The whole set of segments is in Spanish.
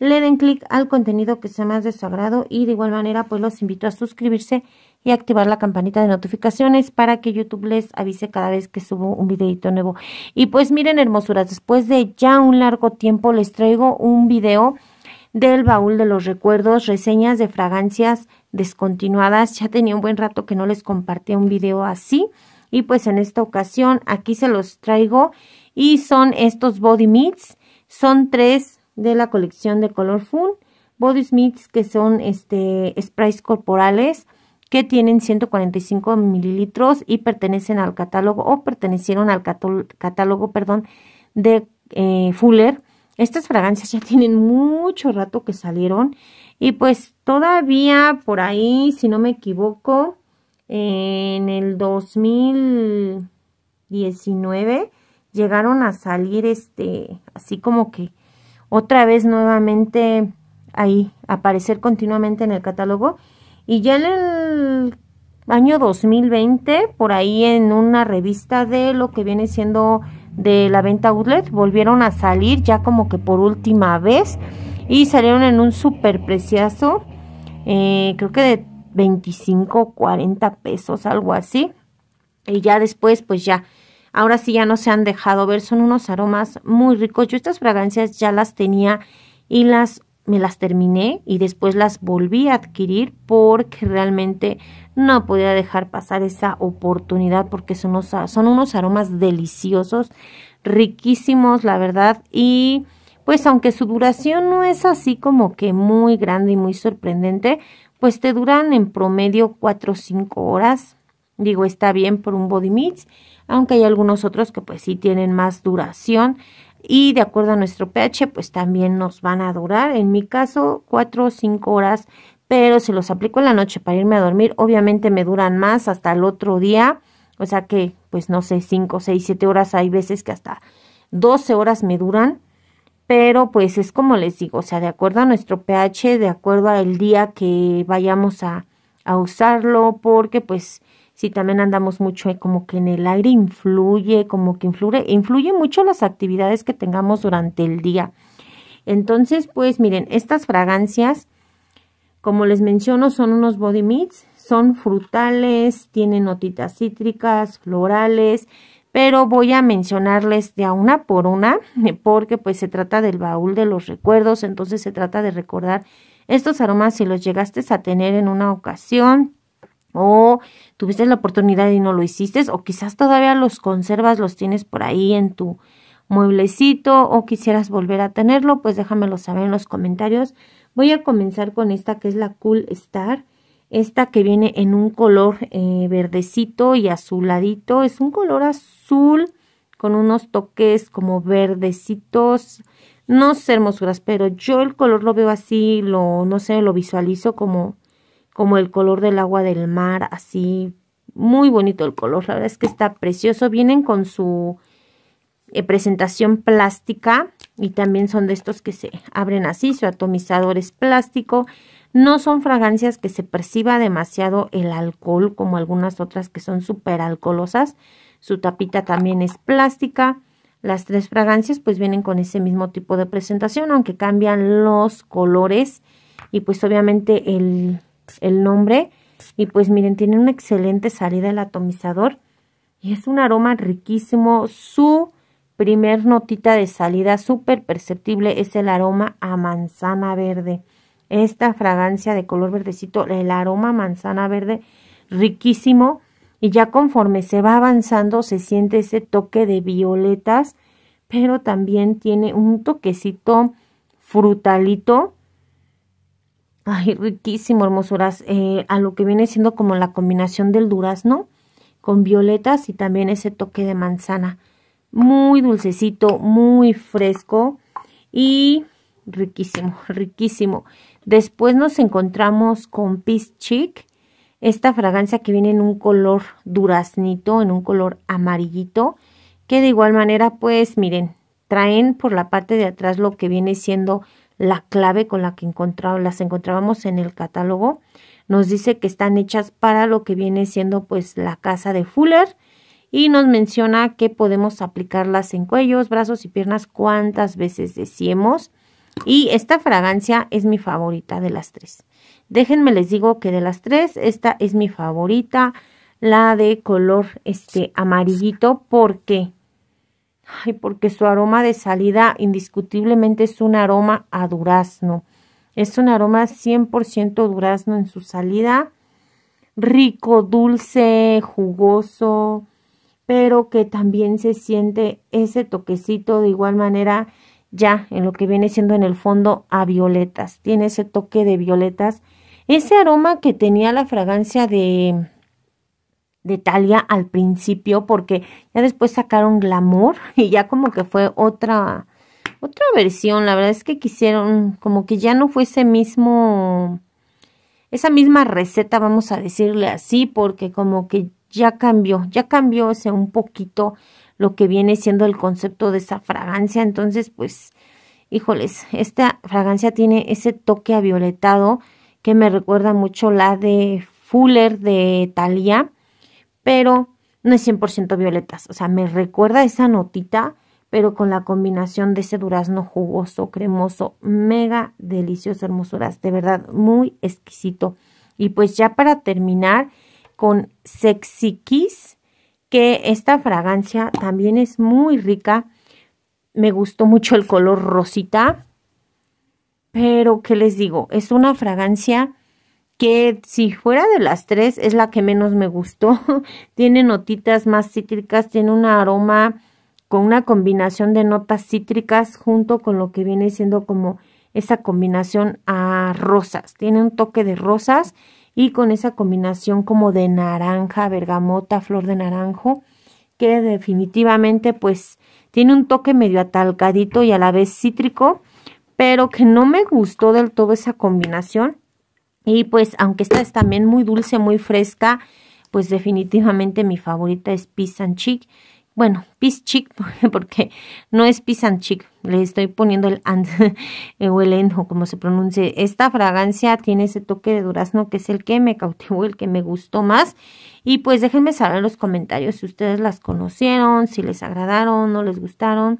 le den clic al contenido que sea más de su agrado y de igual manera pues los invito a suscribirse y activar la campanita de notificaciones para que YouTube les avise cada vez que subo un videito nuevo. Y pues miren hermosuras, después de ya un largo tiempo les traigo un video del baúl de los recuerdos, reseñas de fragancias descontinuadas. Ya tenía un buen rato que no les compartía un video así. Y pues en esta ocasión aquí se los traigo y son estos body meats Son tres de la colección de Color Fun. Body Smiths, que son este, sprays corporales que tienen 145 mililitros y pertenecen al catálogo o pertenecieron al catálogo perdón, de eh, Fuller. Estas fragancias ya tienen mucho rato que salieron y pues todavía por ahí, si no me equivoco, en el 2019 llegaron a salir este así como que otra vez nuevamente ahí, aparecer continuamente en el catálogo. Y ya en el año 2020, por ahí en una revista de lo que viene siendo de la venta outlet, volvieron a salir ya como que por última vez y salieron en un súper precioso, eh, creo que de 25, 40 pesos, algo así. Y ya después, pues ya ahora sí ya no se han dejado ver, son unos aromas muy ricos. Yo estas fragancias ya las tenía y las me las terminé y después las volví a adquirir porque realmente no podía dejar pasar esa oportunidad porque son unos, son unos aromas deliciosos, riquísimos, la verdad, y pues aunque su duración no es así como que muy grande y muy sorprendente, pues te duran en promedio 4 o 5 horas, Digo, está bien por un body mix, aunque hay algunos otros que pues sí tienen más duración y de acuerdo a nuestro pH pues también nos van a durar, en mi caso 4 o 5 horas, pero si los aplico en la noche para irme a dormir, obviamente me duran más hasta el otro día, o sea que pues no sé, 5, 6, 7 horas, hay veces que hasta 12 horas me duran, pero pues es como les digo, o sea, de acuerdo a nuestro pH, de acuerdo al día que vayamos a, a usarlo, porque pues si también andamos mucho como que en el aire influye, como que influye, influye mucho las actividades que tengamos durante el día. Entonces, pues miren, estas fragancias, como les menciono, son unos body meats, son frutales, tienen notitas cítricas, florales, pero voy a mencionarles de a una por una, porque pues se trata del baúl de los recuerdos, entonces se trata de recordar estos aromas si los llegaste a tener en una ocasión, o tuviste la oportunidad y no lo hiciste, o quizás todavía los conservas, los tienes por ahí en tu mueblecito o quisieras volver a tenerlo, pues déjamelo saber en los comentarios. Voy a comenzar con esta que es la Cool Star. Esta que viene en un color eh, verdecito y azuladito. Es un color azul con unos toques como verdecitos. No sé hermosuras, pero yo el color lo veo así, lo no sé, lo visualizo como como el color del agua del mar, así. Muy bonito el color, la verdad es que está precioso. Vienen con su eh, presentación plástica y también son de estos que se abren así, su atomizador es plástico. No son fragancias que se perciba demasiado el alcohol como algunas otras que son súper alcoholosas. Su tapita también es plástica. Las tres fragancias pues vienen con ese mismo tipo de presentación, aunque cambian los colores y pues obviamente el el nombre. Y pues miren, tiene una excelente salida el atomizador. Y es un aroma riquísimo. Su primer notita de salida súper perceptible es el aroma a manzana verde. Esta fragancia de color verdecito, el aroma manzana verde, riquísimo. Y ya conforme se va avanzando se siente ese toque de violetas, pero también tiene un toquecito frutalito Ay, riquísimo, hermosuras. Eh, a lo que viene siendo como la combinación del durazno con violetas y también ese toque de manzana. Muy dulcecito, muy fresco y riquísimo, riquísimo. Después nos encontramos con Peace Chic. Esta fragancia que viene en un color duraznito, en un color amarillito. Que de igual manera, pues miren, traen por la parte de atrás lo que viene siendo la clave con la que las encontrábamos en el catálogo. Nos dice que están hechas para lo que viene siendo pues la casa de Fuller y nos menciona que podemos aplicarlas en cuellos, brazos y piernas cuantas veces deseemos. Y esta fragancia es mi favorita de las tres. Déjenme les digo que de las tres esta es mi favorita, la de color este amarillito porque Ay, porque su aroma de salida indiscutiblemente es un aroma a durazno. Es un aroma 100% durazno en su salida. Rico, dulce, jugoso, pero que también se siente ese toquecito de igual manera ya en lo que viene siendo en el fondo a violetas. Tiene ese toque de violetas. Ese aroma que tenía la fragancia de de Talia al principio porque ya después sacaron Glamour y ya como que fue otra otra versión, la verdad es que quisieron como que ya no fue ese mismo esa misma receta, vamos a decirle así, porque como que ya cambió, ya cambió ese un poquito lo que viene siendo el concepto de esa fragancia, entonces pues híjoles, esta fragancia tiene ese toque avioletado que me recuerda mucho la de Fuller de Talia pero no es 100% violetas. O sea, me recuerda esa notita, pero con la combinación de ese durazno jugoso, cremoso, mega delicioso, hermosuras. De verdad, muy exquisito. Y pues ya para terminar con Sexy Kiss, que esta fragancia también es muy rica. Me gustó mucho el color rosita. Pero, ¿qué les digo? Es una fragancia que si fuera de las tres es la que menos me gustó. tiene notitas más cítricas, tiene un aroma con una combinación de notas cítricas junto con lo que viene siendo como esa combinación a rosas. Tiene un toque de rosas y con esa combinación como de naranja, bergamota, flor de naranjo, que definitivamente pues tiene un toque medio atalcadito y a la vez cítrico, pero que no me gustó del todo esa combinación y pues aunque esta es también muy dulce, muy fresca, pues definitivamente mi favorita es Pizza bueno, pis chic, porque no es pis and chic, le estoy poniendo el and o el o como se pronuncie. Esta fragancia tiene ese toque de durazno que es el que me cautivó, el que me gustó más. Y pues déjenme saber en los comentarios si ustedes las conocieron, si les agradaron, no les gustaron.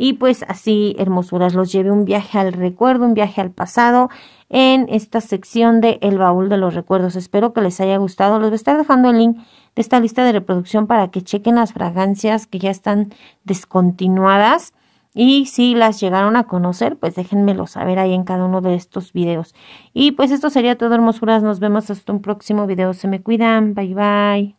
Y pues así, hermosuras, los lleve un viaje al recuerdo, un viaje al pasado en esta sección de El Baúl de los Recuerdos. Espero que les haya gustado. Les voy a estar dejando el link esta lista de reproducción para que chequen las fragancias que ya están descontinuadas. Y si las llegaron a conocer, pues déjenmelo saber ahí en cada uno de estos videos. Y pues esto sería todo, hermosuras. Nos vemos hasta un próximo video. Se me cuidan. Bye bye.